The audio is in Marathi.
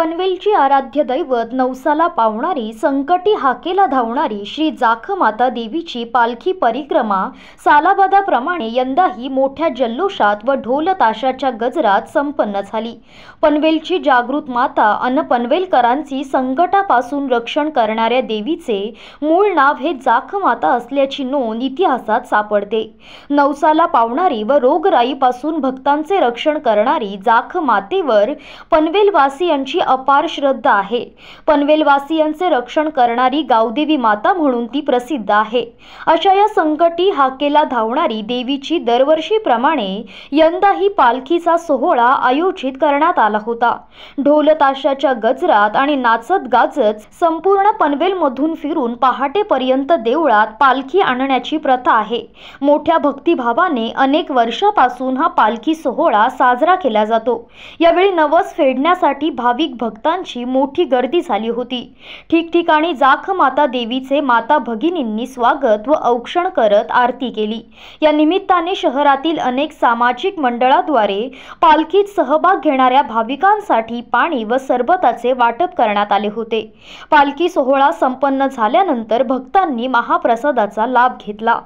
पनवेलची आराध्य दैवत नवसाला पावणारी संकटी हाकेला धावणारी श्री जाखमाता देवीची पालखी परिक्रमा सालाबादाप्रमाणे यंदाही मोठ्या जल्लोषात व ढोल ताशाच्या गजरात संपन्न झाली पनवेलची जागृत माता अन पनवेलकरांची संकटापासून रक्षण करणाऱ्या देवीचे मूळ नाव हे जाखमाता असल्याची नोंद इतिहासात सापडते नवसाला पावणारी व रोगराईपासून भक्तांचे रक्षण करणारी जाखमातेवर पनवेलवासियांची अपार श्रद्धा आहे पनवेलवासियांचे रक्षण करणारी गावदेवी माता म्हणून ती प्रसिद्ध आहे अशा या संकटी हाकेला धावणारी देवीची दरवर्षीप्रमाणे यंदाही पालखीचा सोहळा आयोजित करण्यात आला होता ढोल गजरात आणि नाचत गाजत संपूर्ण पनवेलमधून फिरून पहाटेपर्यंत देवळात पालखी आणण्याची प्रथा आहे मोठ्या भक्तिभावाने अनेक वर्षापासून हा पालखी सोहळा साजरा केला जातो यावेळी नवस फेडण्यासाठी भाविक भाविक भक्तांची मोठी गर्दी झाली होती ठिकठिकाणी जाख माता देवीचे माता भगिनींनी स्वागत व औक्षण करत आरती केली या निमित्ताने शहरातील अनेक सामाजिक मंडळाद्वारे पालखीत सहभाग घेणाऱ्या भाविकांसाठी पाणी व सरबताचे वाटप करण्यात आले होते पालखी सोहळा संपन्न झाल्यानंतर भक्तांनी महाप्रसादाचा लाभ घेतला